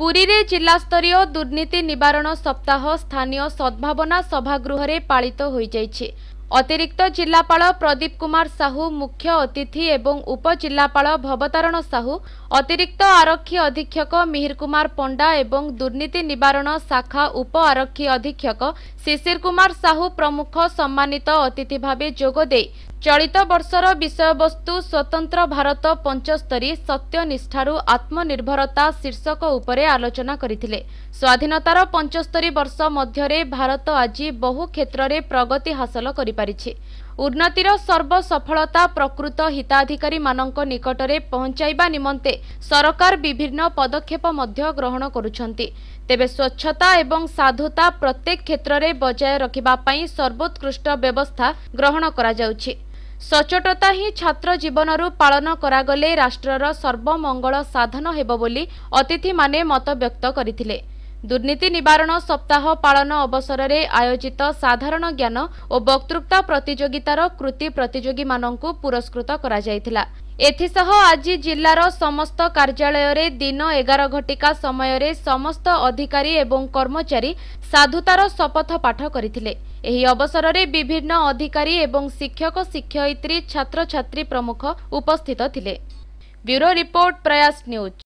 ପୁରୀରେ ଜିଲ୍ଲାସ୍ତରୀୟ ଦୁର୍ନୀତି ନିବାରଣ ସପ୍ତାହ ସ୍ଥାନୀୟ ସଦ୍ଭାବନା ସଭାଗୃହରେ ପାଳିତ ହୋଇଯାଇଛି ଅତିରିକ୍ତ ଜିଲ୍ଲାପାଳ ପ୍ରଦୀପ କୁମାର ସାହୁ ମୁଖ୍ୟ ଅତିଥି ଏବଂ ଉପଜିଲ୍ଲାପାଳ ଭବତାରଣ ସାହୁ ଅତିରିକ୍ତ ଆରକ୍ଷୀ ଅଧୀକ୍ଷକ ମିହିର କୁମାର ପଣ୍ଡା ଏବଂ ଦୁର୍ନୀତି ନିବାରଣ ଶାଖା ଉପ ଆରକ୍ଷୀ ଅଧୀକ୍ଷକ ଶିଶିର କୁମାର ସାହୁ ପ୍ରମୁଖ ସମ୍ମାନିତ ଅତିଥି ଭାବେ ଯୋଗଦେଇ ଚଳିତ ବର୍ଷର ବିଷୟବସ୍ତୁ ସ୍ୱତନ୍ତ୍ର ଭାରତ ପଞ୍ଚସ୍ତରୀ ସତ୍ୟନିଷ୍ଠାରୁ ଆତ୍ମନିର୍ଭରତା ଶୀର୍ଷକ ଉପରେ ଆଲୋଚନା କରିଥିଲେ ସ୍ୱାଧୀନତାର ପଞ୍ଚସ୍ତରୀ ବର୍ଷ ମଧ୍ୟରେ ଭାରତ ଆଜି ବହୁ କ୍ଷେତ୍ରରେ ପ୍ରଗତି ହାସଲ କରିପାରିଛି ଉନ୍ନତିର ସର୍ବସଫଳତା ପ୍ରକୃତ ହିତାଧିକାରୀମାନଙ୍କ ନିକଟରେ ପହଞ୍ଚାଇବା ନିମନ୍ତେ ସରକାର ବିଭିନ୍ନ ପଦକ୍ଷେପ ମଧ୍ୟ ଗ୍ରହଣ କରୁଛନ୍ତି ତେବେ ସ୍ୱଚ୍ଛତା ଏବଂ ସାଧୁତା ପ୍ରତ୍ୟେକ କ୍ଷେତ୍ରରେ ବଜାୟ ରଖିବା ପାଇଁ ସର୍ବୋତ୍କୃଷ୍ଟ ବ୍ୟବସ୍ଥା ଗ୍ରହଣ କରାଯାଉଛି ସଚ୍ଚୋଟତା ହିଁ ଛାତ୍ର ଜୀବନରୁ ପାଳନ କରାଗଲେ ରାଷ୍ଟ୍ରର ସର୍ବମଙ୍ଗଳ ସାଧନ ହେବ ବୋଲି ଅତିଥିମାନେ ମତବ୍ୟକ୍ତ କରିଥିଲେ ଦୁର୍ନୀତି ନିବାରଣ ସପ୍ତାହ ପାଳନ ଅବସରରେ ଆୟୋଜିତ ସାଧାରଣ ଜ୍ଞାନ ଓ ବକ୍ତୃତା ପ୍ରତିଯୋଗିତାର କୃତି ପ୍ରତିଯୋଗୀମାନଙ୍କୁ ପୁରସ୍କୃତ କରାଯାଇଥିଲା ଏଥିସହ ଆଜି ଜିଲ୍ଲାର ସମସ୍ତ କାର୍ଯ୍ୟାଳୟରେ ଦିନ ଏଗାର ଘଟିକା ସମୟରେ ସମସ୍ତ ଅଧିକାରୀ ଏବଂ କର୍ମଚାରୀ ସାଧୁତାର ଶପଥ ପାଠ କରିଥିଲେ ଏହି ଅବସରରେ ବିଭିନ୍ନ ଅଧିକାରୀ ଏବଂ ଶିକ୍ଷକ ଶିକ୍ଷୟିତ୍ରୀ ଛାତ୍ରଛାତ୍ରୀ ପ୍ରମୁଖ ଉପସ୍ଥିତ ଥିଲେ ବ୍ୟୁରୋ ନ୍ୟୁଜ୍